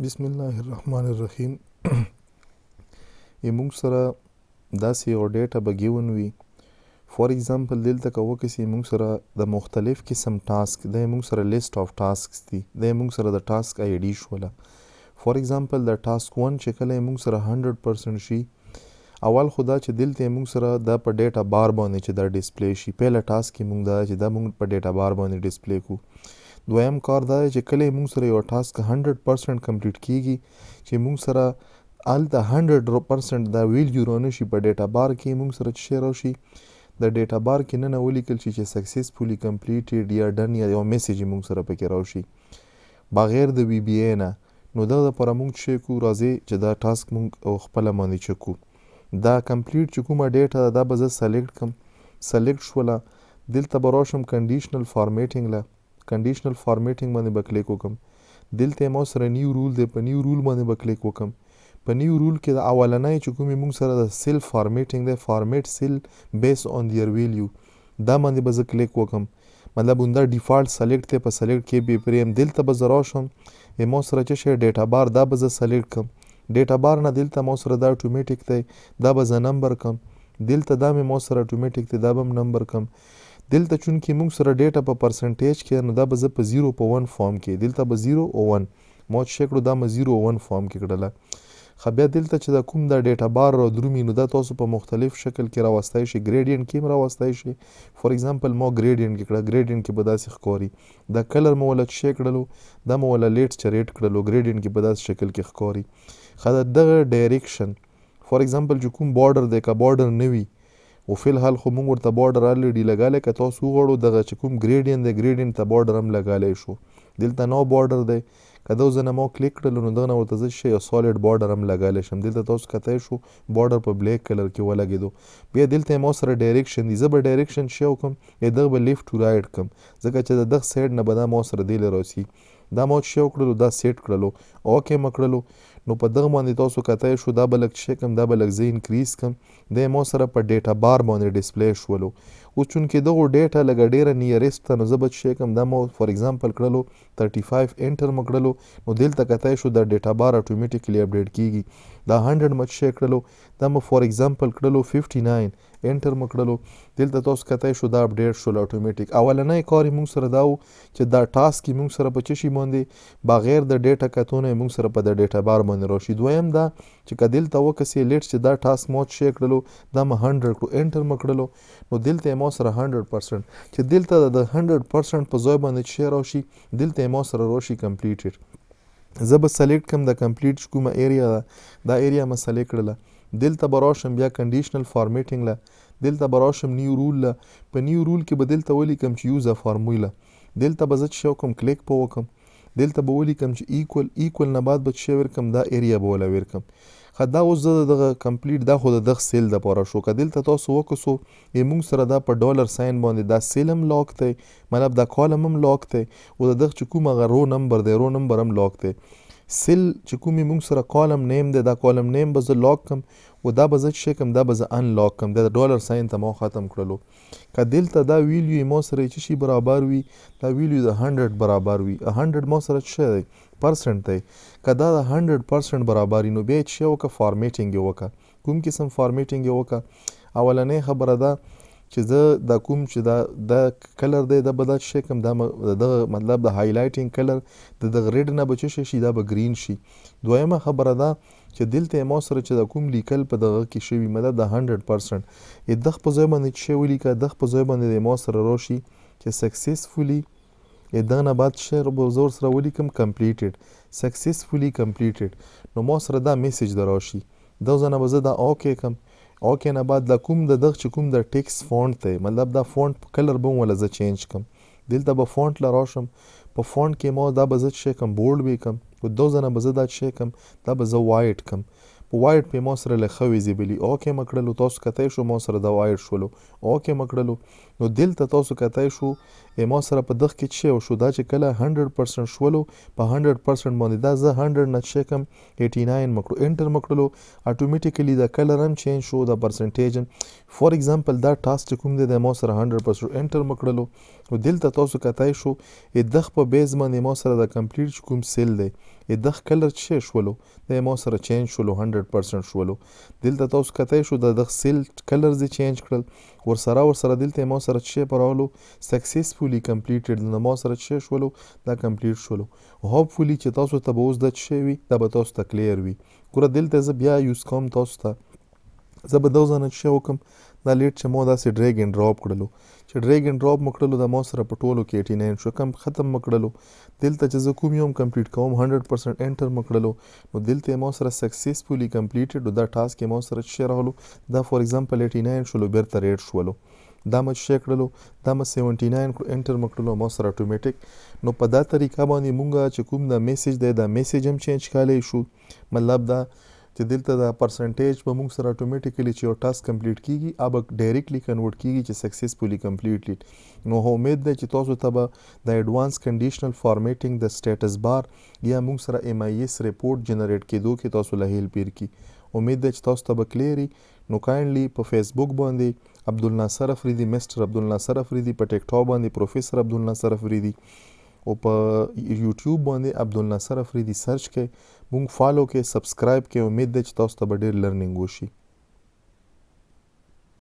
بسم الله الرحمن الرحیم یموږ سره داسې یو ډیټا بګیون وي فور ایگزامپل دلته کو کسی موږ سره د مختلف قسم ټاسک د موږ سره لیست اف ټاسکس دي د موږ سره د ټاسک آی ډی شوله فور ایگزامپل د ټاسک 1 چې کله موږ سره 100% شي اول خدا چې دلته موږ سره د په ډیټا بار باندې چې دا ډیسپلی شي پهله ټاسک موږ دا چې دا موږ په ډیټا بار باندې ډیسپلی کوو دویم کار دا چې کله موږ سره یو ټاسک 100% کمپلیټ کیږي چې موږ سره ال د 100% دا ویل جوړونه شي په ډیټا بار کې موږ سره شیر او شي د ډیټا بار کې نه ولیکل شي چې سکسسفلی کمپلیټډ یا ډن یا یو میسج موږ سره پکې راشي بغیر د وی بی اي نه نو دا د پرمونګ شي کو راځي چې دا ټاسک موږ خپل باندې چکو دا کمپلیټ چې کومه ډیټا دا به زه سلیکټ کم سلیکټ شولا دلته بروشم کنډیشنل فارمیټینګ له کنډیشنل فارمیټینګ باندې بکلیک وکم دلته مو سره نیو رول دی په نیو رول باندې بکلیک وکم په نیو رول کې د اولنۍ چې کومې موږ سره د سیل فارمیټینګ دی فارمیټ سیل بیس اون دیئر ویلیو دا باندې به زه کلیک وکم مطلب اوندا ډیفالت سلیکټ ته په سلیکټ کې به پریم دلته به زرا شم مو سره چې شی ډیټا بار دا به زه سلیکټ کم ډیټا بار نه دلته مو سره دا اتوماتیک دی دا به زه نمبر کم دلته دا مې مو سره اتوماتیک دی دا به نمبر کم دلته چون کې موږ سره ډیټا په پرسنټیج کې نو دا به زه په 0 په 1 فارم کې دلته به 0 او 1 موت شکړو دا مې 0 او 1 فارم کې کړله خو بیا دلته چې دا کوم دا ډیټا بار را درومي نو دا تاسو په مختلف شکل کې راوستای شي ګریډینټ کې راوستای شي فور ایگزامپل مو ګریډینټ کې کړه ګریډینټ کې به داسې ښکوري دا کلر مو ولچ شکړلو دا مو ول لیټ چریټ کړلو ګریډینټ کې به داسې شکل کې ښکوري خا دا دغه ډایریکشن فور ایگزامپل چې کوم بارډر دی کا بارډر نوي او فل حال خو موږ ورته بارډر الډي لګاله که تاسو غواړو دغه چې کوم ګریډین دی ګریډین ته بارډر هم لګاله شو دلته نو بارډر دی کدا زنه مو کلیک کړل نو دغه ورته ځي شی سالډ بارډر هم لګاله شم دلته تاسو کته شو بارډر په بلیک کلر کې ولګیدو بیا دلته مو سره ډایریکشن دی زبر ډایریکشن شی وکم یا دغه به لیفټ ټو رائټ کم ځکه چې دغه سایډ نه به دا مو سره دی لروسی دا مو چې وکړلو دا سیټ کړلو اوکې مکړلو نو په دغه باندې تاسو کته شو دا بلک شي کم دا بلک زه انکریز کم د مو سره په ډیټا بار باندې ډیسپلی شولو اوس چون کې دغه ډیټا لګ ډیره نیرست ته نسبت شي کوم د مو فور ایگزامپل کړلو 35 انټر مکړلو نو دلته کته شو د ډیټا بار اتوماتیکلی اپډیټ کیږي دا 100 مچ شي کړلو دا مو فور ایگزامپل کړلو 59 انټر مو کړلو دلته تاسو کتای شو دا اپډیټ شو اتوماتیک اولنې کار موږ سره داو چې دا ټاسک موږ سره په چشي باندې بغیر د ډیټا کتونه موږ سره په د ډیټا بار باندې راشي دویم دا چې کدل ته وکسي لیټ چې دا ټاسک مو شي کړلو دا مو 100 کو انټر مو کړلو نو دلته مو سره 100% چې دلته د 100% په ځای باندې شي راشي دلته مو سره راشي کمپلیټډ زه به سلیکټ کوم د کمپلیټ کومه ایریا دا ایریا ما سلیکټ کړله دلته به راشم بیا کنډیشنل فارمیټینګ له دلته به راشم نیو رول له په نیو رول کې به دلته ولیکم چې یوزر فارموله دلته به زه څه کوم کلیک په وکم دلته به ولیکم چې ایکول ایکول نه بعد بچ شوی کم دا ایریا به ولا ورکم خدا اوس زه دغه کمپلیټ دا خو د سیل د پوره شو که دلته تاسو وکسو موږ سره دا په ډالر ساين باندې دا سیل هم لاک دی مطلب دا کالم هم لاک دی او دغه چې کومه غرو نمبر دی رو نمبر هم لاک دی سل چې کومې مونږ سره کالم نیم دی دا کالم نیم به زه لاک کم و دا به زه چې کم دا به زه ان لاک کم دا د ډالر ساین ته ما ختم کړلو که دلته دا ویلیو ما سره چې شي برابر وي دا ویلیو د 100 برابر وي 100 ما سره څه دی پرسنټ دی که دا د 100 پرسنټ برابري نو بیا چې وکه فارمیټینګ وکه کوم قسم فارمیټینګ وکه اولنې خبره ده چې زه دا کوم چې دا د کلر دی دا به دا شي کوم دا دغه مطلب د هایلایټینګ کلر د دغه ریډ نه بچ شي شي دا به گرین شي دویمه خبره ده چې دلته مو سره چې دا کوم لیکل په دغه کې شوی مطلب د 100% د خپل ځای باندې شوی لیکه د خپل ځای باندې مو سره راشي چې سکسسفلی دغه نه بعد شعر به زور سره ولیکم کمپلیټډ سکسسفلی کمپلیټډ نو مو سره دا میسج دراشي دا ځنه به زه دا اوکې کم اوکې نه بعد د کوم د دغ چې کوم د ټیکس فونټ ته مطلب دا فونټ کلر بم ولا زه چینج کوم دلته به فونټ لا راشم په فونټ کې مو دا به زه شي کوم بولډ وی کوم په دوه ځنه به زه دا شي کوم دا به زه وایټ کوم وایډ په مو سره له خو ویزیبلی اوکې مکړلو تاسو کته شو مو سره د وایډ شولو اوکې مکړلو نو دلته تاسو کته شو مو سره په دغه کې چې شو دا چې کله 100% شولو په 100% باندې دا زه 100 نه شکم 89 مکړو انټر مکړلو اټومیټیکلی دا کلر هم چینج شو دا پرسنټیج فور ایگزامپل دا ټاسک کوم دی د مو سره 100% انټر مکړلو نو دلته تاسو کته شو د خپل بیس باندې مو سره د کمپلیټ کوم سیل دی دغه کلر چې شولو د مو سره چینج شولو 100% شولو دلته تاسو کته شو د دغه سیل کلر زی چینج کړل ور سره ور سره دلته مو سره چې پرولو سکسسفلی کمپلیټډ د مو سره چې شولو دا کمپلیټ شولو هوپفلی چې تاسو ته به اوس د چې وي دا به تاسو ته کلیر وي ګوره دلته زه بیا یوز کوم تاسو ته زه به دا ځنه چې وکم دا لیټ چې مو داسې ډریګ ان ډراپ کړلو چې ډریګ ان ډراپ مکړلو د مو سره په ټولو کې 89 شو کم ختم مکړلو دلته چې زه کوم یو کمپلیټ کوم 100% انټر مکړلو نو دلته مو سره سکسسفلی کمپلیټډ دا ټاسک مو سره شیر غلو دا فور ایگزامپل 89 شلو بیرته ریټ شولو دا مچ شکړلو دا م 79 کړو انټر مکړلو مو سره اتوماتیک نو په دا طریقه باندې مونږه چې کوم دا میسج دی دا میسج هم چینج کالای شو مطلب دا چې دلته دا پرسنټیج به موږ سره اتوماتیکلی چې یو ټاسک کمپلیټ کیږي اب ډایریکټلی کنورټ کیږي چې سکسسفلی کمپلیټلی نو امید ده چې تاسو ته به د ایڈوانس کنډیشنل فارمیټینګ د سټیټس بار یا موږ سره ایم آی ایس ریپورت جنریټ کېدو کې تاسو له هیلپ کی امید ده چې تاسو ته به کلیری نو کایندلی په فیسبوک باندې عبدالناصر افریدی مستر عبدالناصر افریدی په ټیک ټاک باندې پروفیسور عبدالناصر افریدی او په یوټیوب باندې عبدالناصر افریدي سرچ کړئ مونږ فالو کې سبسکرایب کې امید ده چې تاسو ته ډیر لرنینګ وشي